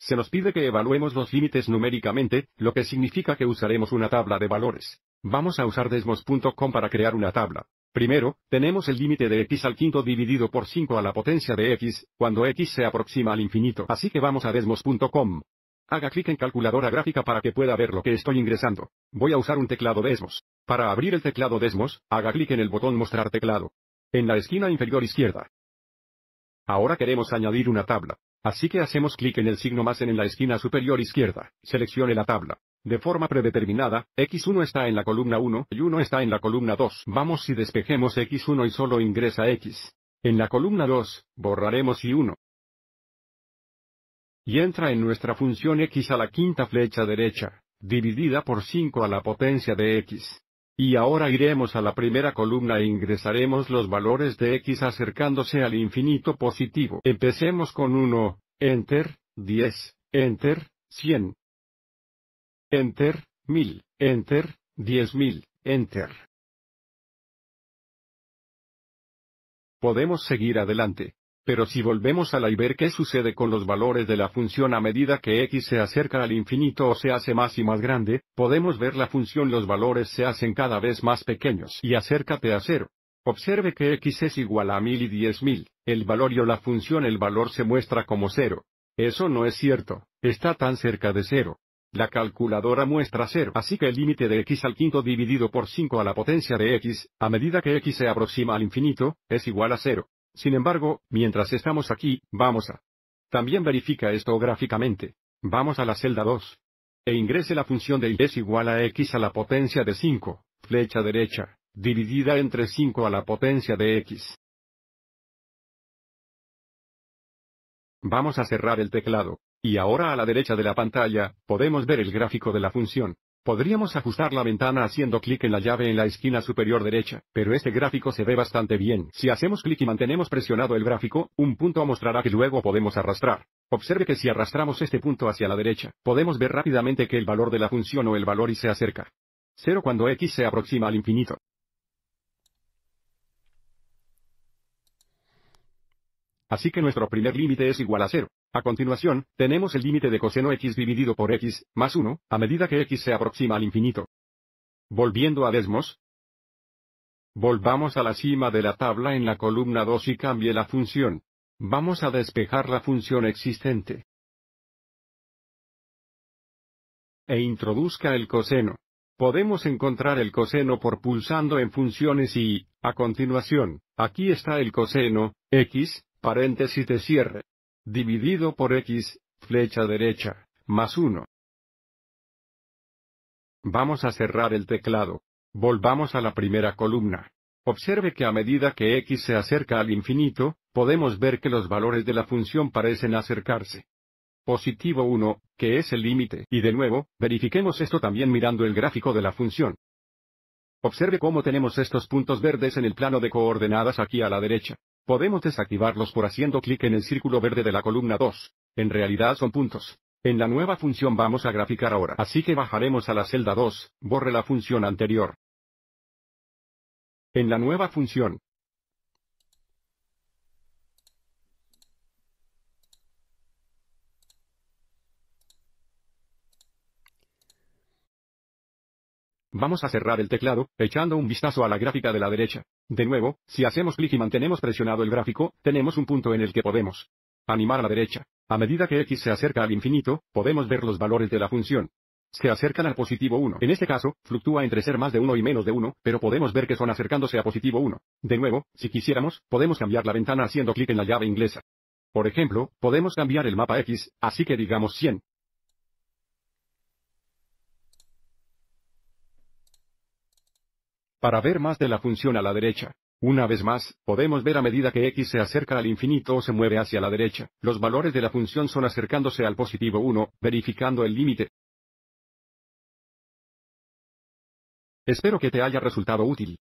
Se nos pide que evaluemos los límites numéricamente, lo que significa que usaremos una tabla de valores. Vamos a usar desmos.com para crear una tabla. Primero, tenemos el límite de x al quinto dividido por 5 a la potencia de x, cuando x se aproxima al infinito. Así que vamos a desmos.com. Haga clic en calculadora gráfica para que pueda ver lo que estoy ingresando. Voy a usar un teclado Desmos. Para abrir el teclado Desmos, haga clic en el botón Mostrar teclado. En la esquina inferior izquierda. Ahora queremos añadir una tabla. Así que hacemos clic en el signo más en la esquina superior izquierda, seleccione la tabla. De forma predeterminada, X1 está en la columna 1 y 1 está en la columna 2. Vamos y despejemos X1 y solo ingresa X. En la columna 2, borraremos Y1. Y entra en nuestra función X a la quinta flecha derecha, dividida por 5 a la potencia de X. Y ahora iremos a la primera columna e ingresaremos los valores de x acercándose al infinito positivo. Empecemos con 1, enter, 10, enter, 100. Enter, 1000, enter, 10000, enter. Podemos seguir adelante. Pero si volvemos a la y ver qué sucede con los valores de la función a medida que x se acerca al infinito o se hace más y más grande, podemos ver la función los valores se hacen cada vez más pequeños y acércate a cero. Observe que x es igual a 1000 y 10000, el valor y o la función el valor se muestra como cero. Eso no es cierto, está tan cerca de cero. La calculadora muestra cero. así que el límite de x al quinto dividido por 5 a la potencia de x, a medida que x se aproxima al infinito, es igual a 0. Sin embargo, mientras estamos aquí, vamos a... También verifica esto gráficamente. Vamos a la celda 2. E ingrese la función de y es igual a x a la potencia de 5, flecha derecha, dividida entre 5 a la potencia de x. Vamos a cerrar el teclado. Y ahora a la derecha de la pantalla, podemos ver el gráfico de la función. Podríamos ajustar la ventana haciendo clic en la llave en la esquina superior derecha, pero este gráfico se ve bastante bien. Si hacemos clic y mantenemos presionado el gráfico, un punto mostrará que luego podemos arrastrar. Observe que si arrastramos este punto hacia la derecha, podemos ver rápidamente que el valor de la función o el valor y se acerca. 0 cuando x se aproxima al infinito. Así que nuestro primer límite es igual a cero. A continuación, tenemos el límite de coseno x dividido por x, más 1, a medida que x se aproxima al infinito. Volviendo a Desmos. Volvamos a la cima de la tabla en la columna 2 y cambie la función. Vamos a despejar la función existente. E introduzca el coseno. Podemos encontrar el coseno por pulsando en funciones y, a continuación, aquí está el coseno, x, paréntesis de cierre dividido por x, flecha derecha, más 1. Vamos a cerrar el teclado. Volvamos a la primera columna. Observe que a medida que x se acerca al infinito, podemos ver que los valores de la función parecen acercarse. Positivo 1, que es el límite, y de nuevo, verifiquemos esto también mirando el gráfico de la función. Observe cómo tenemos estos puntos verdes en el plano de coordenadas aquí a la derecha. Podemos desactivarlos por haciendo clic en el círculo verde de la columna 2. En realidad son puntos. En la nueva función vamos a graficar ahora. Así que bajaremos a la celda 2, borre la función anterior. En la nueva función, Vamos a cerrar el teclado, echando un vistazo a la gráfica de la derecha. De nuevo, si hacemos clic y mantenemos presionado el gráfico, tenemos un punto en el que podemos animar a la derecha. A medida que x se acerca al infinito, podemos ver los valores de la función. Se acercan al positivo 1. En este caso, fluctúa entre ser más de 1 y menos de 1, pero podemos ver que son acercándose a positivo 1. De nuevo, si quisiéramos, podemos cambiar la ventana haciendo clic en la llave inglesa. Por ejemplo, podemos cambiar el mapa X, así que digamos 100. Para ver más de la función a la derecha, una vez más, podemos ver a medida que x se acerca al infinito o se mueve hacia la derecha, los valores de la función son acercándose al positivo 1, verificando el límite. Espero que te haya resultado útil.